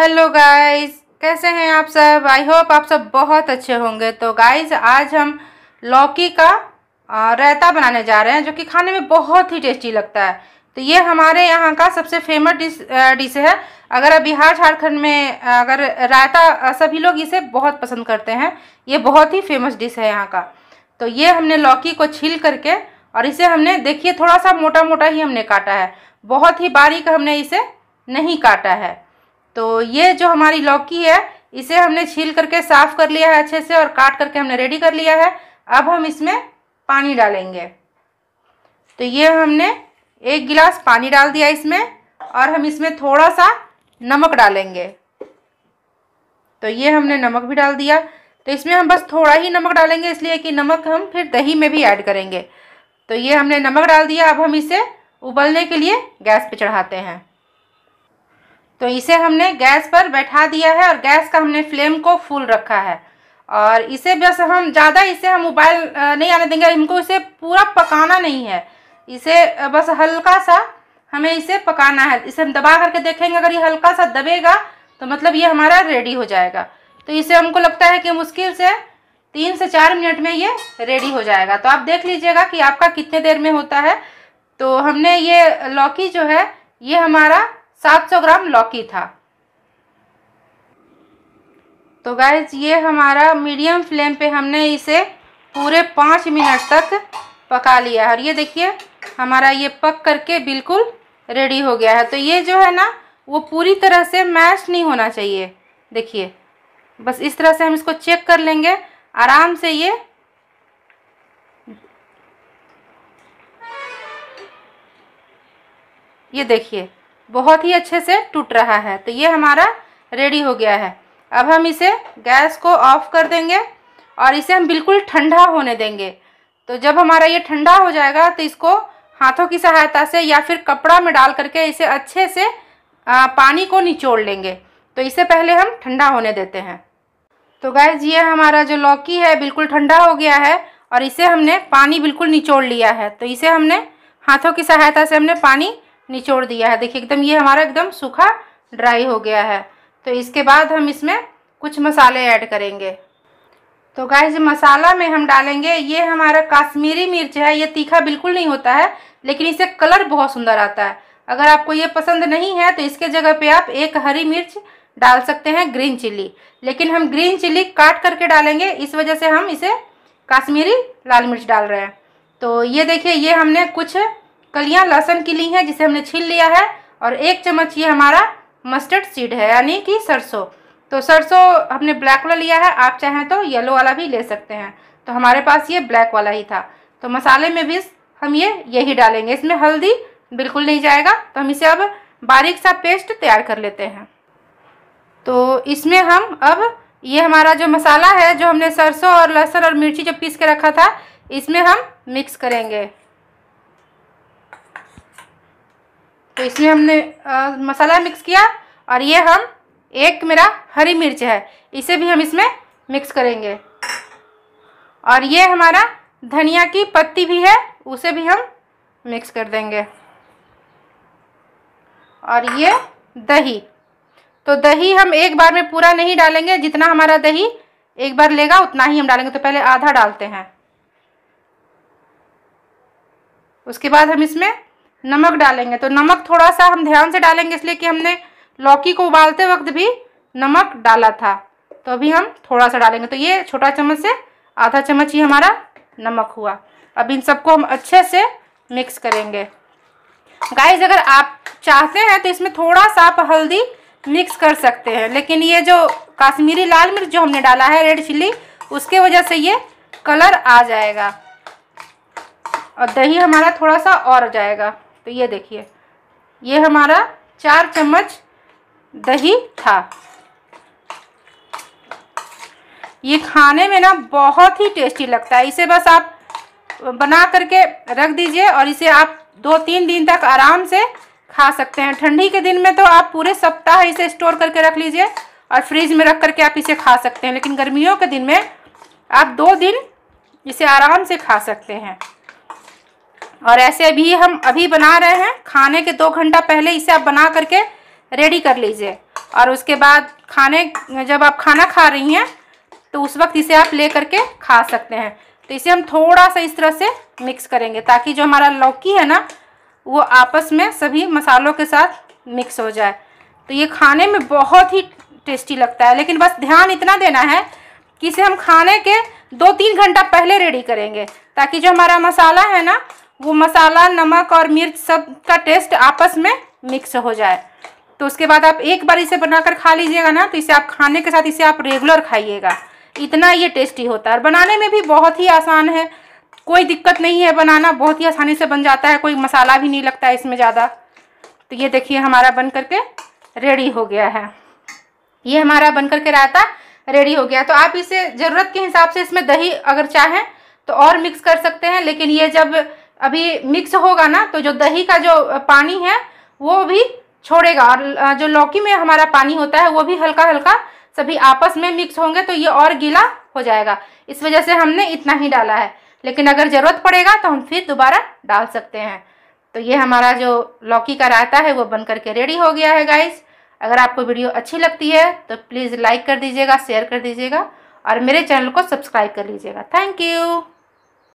hello guys कैसे हैं आप सब आई होप आप सब बहुत अच्छे होंगे तो गाइस आज हम लौकी का रायता बनाने जा रहे हैं जो कि खाने में बहुत ही टेस्टी लगता है तो ये हमारे यहाँ का सबसे फेमस डिश डिश है अगर आप बिहार झारखंड में अगर रायता सभी लोग इसे बहुत पसंद करते हैं ये बहुत ही फेमस डिश है यहाँ का तो ये हमने लौकी को छील करके और इसे हमने देखिए थोड़ा सा मोटा मोटा ही हमने काटा है बहुत ही बारीक हमने इसे नहीं काटा है तो ये जो हमारी लौकी है इसे हमने छील करके साफ कर लिया है अच्छे से और काट करके हमने रेडी कर लिया है अब हम इसमें पानी डालेंगे तो ये हमने एक गिलास पानी डाल दिया इसमें और हम इसमें थोड़ा सा नमक डालेंगे तो ये हमने नमक भी डाल दिया तो इसमें हम बस थोड़ा ही नमक डालेंगे इसलिए कि नमक हम फिर दही में भी ऐड करेंगे तो ये हमने नमक डाल दिया अब हम इसे उबलने के लिए गैस पर चढ़ाते हैं तो इसे हमने गैस पर बैठा दिया है और गैस का हमने फ्लेम को फुल रखा है और इसे बस हम ज़्यादा इसे हम उबाल नहीं आने देंगे हमको इसे पूरा पकाना नहीं है इसे बस हल्का सा हमें इसे पकाना है इसे हम दबा करके देखेंगे अगर ये हल्का सा दबेगा तो मतलब ये हमारा रेडी हो जाएगा तो इसे हमको लगता है कि मुश्किल से तीन से चार मिनट में ये रेडी हो जाएगा तो आप देख लीजिएगा कि आपका कितने देर में होता है तो हमने ये लौकी जो है ये हमारा 700 ग्राम लौकी था तो गैस ये हमारा मीडियम फ्लेम पे हमने इसे पूरे पाँच मिनट तक पका लिया और ये देखिए हमारा ये पक करके बिल्कुल रेडी हो गया है तो ये जो है ना वो पूरी तरह से मैश नहीं होना चाहिए देखिए बस इस तरह से हम इसको चेक कर लेंगे आराम से ये ये देखिए बहुत ही अच्छे से टूट रहा है तो ये हमारा रेडी हो गया है अब हम इसे गैस को ऑफ कर देंगे और इसे हम बिल्कुल ठंडा होने देंगे तो जब हमारा ये ठंडा हो जाएगा तो इसको हाथों की सहायता से या फिर कपड़ा में डाल करके इसे अच्छे से आ, पानी को निचोड़ लेंगे तो इसे पहले हम ठंडा होने देते हैं तो गैस ये हमारा जो लौकी है बिल्कुल ठंडा हो गया है और इसे हमने पानी बिल्कुल निचोड़ लिया है तो इसे हमने हाथों की सहायता से हमने पानी निचोड़ दिया है देखिए एकदम ये हमारा एकदम सूखा ड्राई हो गया है तो इसके बाद हम इसमें कुछ मसाले ऐड करेंगे तो गाय मसाला में हम डालेंगे ये हमारा काश्मीरी मिर्च है ये तीखा बिल्कुल नहीं होता है लेकिन इसे कलर बहुत सुंदर आता है अगर आपको ये पसंद नहीं है तो इसके जगह पे आप एक हरी मिर्च डाल सकते हैं ग्रीन चिल्ली लेकिन हम ग्रीन चिल्ली काट करके डालेंगे इस वजह से हम इसे काश्मीरी लाल मिर्च डाल रहे हैं तो ये देखिए ये हमने कुछ कलियां लहसन की ली हैं जिसे हमने छील लिया है और एक चम्मच ये हमारा मस्टर्ड सीड है यानी कि सरसों तो सरसों हमने ब्लैक वाला लिया है आप चाहें तो येलो वाला भी ले सकते हैं तो हमारे पास ये ब्लैक वाला ही था तो मसाले में भी हम ये यही डालेंगे इसमें हल्दी बिल्कुल नहीं जाएगा तो हम इसे अब बारीक सा पेस्ट तैयार कर लेते हैं तो इसमें हम अब ये हमारा जो मसाला है जो हमने सरसों और लहसुन और मिर्ची जो पीस के रखा था इसमें हम मिक्स करेंगे तो इसमें हमने आ, मसाला मिक्स किया और ये हम एक मेरा हरी मिर्च है इसे भी हम इसमें मिक्स करेंगे और ये हमारा धनिया की पत्ती भी है उसे भी हम मिक्स कर देंगे और ये दही तो दही हम एक बार में पूरा नहीं डालेंगे जितना हमारा दही एक बार लेगा उतना ही हम डालेंगे तो पहले आधा डालते हैं उसके बाद हम इसमें नमक डालेंगे तो नमक थोड़ा सा हम ध्यान से डालेंगे इसलिए कि हमने लौकी को उबालते वक्त भी नमक डाला था तो अभी हम थोड़ा सा डालेंगे तो ये छोटा चम्मच से आधा चम्मच ही हमारा नमक हुआ अब इन सबको हम अच्छे से मिक्स करेंगे गाइस अगर आप चाहते हैं तो इसमें थोड़ा सा आप हल्दी मिक्स कर सकते हैं लेकिन ये जो काश्मीरी लाल मिर्च जो हमने डाला है रेड चिल्ली उसके वजह से ये कलर आ जाएगा और दही हमारा थोड़ा सा और जाएगा तो ये देखिए ये हमारा चार चम्मच दही था ये खाने में ना बहुत ही टेस्टी लगता है इसे बस आप बना करके रख दीजिए और इसे आप दो तीन दिन तक आराम से खा सकते हैं ठंडी के दिन में तो आप पूरे सप्ताह इसे स्टोर करके रख लीजिए और फ्रिज में रख करके आप इसे खा सकते हैं लेकिन गर्मियों के दिन में आप दो दिन इसे आराम से खा सकते हैं और ऐसे अभी हम अभी बना रहे हैं खाने के दो घंटा पहले इसे आप बना करके रेडी कर लीजिए और उसके बाद खाने जब आप खाना खा रही हैं तो उस वक्त इसे आप ले करके खा सकते हैं तो इसे हम थोड़ा सा इस तरह से मिक्स करेंगे ताकि जो हमारा लौकी है ना वो आपस में सभी मसालों के साथ मिक्स हो जाए तो ये खाने में बहुत ही टेस्टी लगता है लेकिन बस ध्यान इतना देना है कि इसे हम खाने के दो तीन घंटा पहले रेडी करेंगे ताकि जो हमारा मसाला है ना वो मसाला नमक और मिर्च सब का टेस्ट आपस में मिक्स हो जाए तो उसके बाद आप एक बार इसे बनाकर खा लीजिएगा ना तो इसे आप खाने के साथ इसे आप रेगुलर खाइएगा इतना ये टेस्टी होता है और बनाने में भी बहुत ही आसान है कोई दिक्कत नहीं है बनाना बहुत ही आसानी से बन जाता है कोई मसाला भी नहीं लगता है इसमें ज़्यादा तो ये देखिए हमारा बन करके रेडी हो गया है ये हमारा बन करके रायता रेडी हो गया तो आप इसे ज़रूरत के हिसाब से इसमें दही अगर चाहें तो और मिक्स कर सकते हैं लेकिन ये जब अभी मिक्स होगा ना तो जो दही का जो पानी है वो भी छोड़ेगा और जो लौकी में हमारा पानी होता है वो भी हल्का हल्का सभी आपस में मिक्स होंगे तो ये और गीला हो जाएगा इस वजह से हमने इतना ही डाला है लेकिन अगर ज़रूरत पड़ेगा तो हम फिर दोबारा डाल सकते हैं तो ये हमारा जो लौकी का रायता है वो बन करके रेडी हो गया है गाइस अगर आपको वीडियो अच्छी लगती है तो प्लीज़ लाइक कर दीजिएगा शेयर कर दीजिएगा और मेरे चैनल को सब्सक्राइब कर लीजिएगा थैंक यू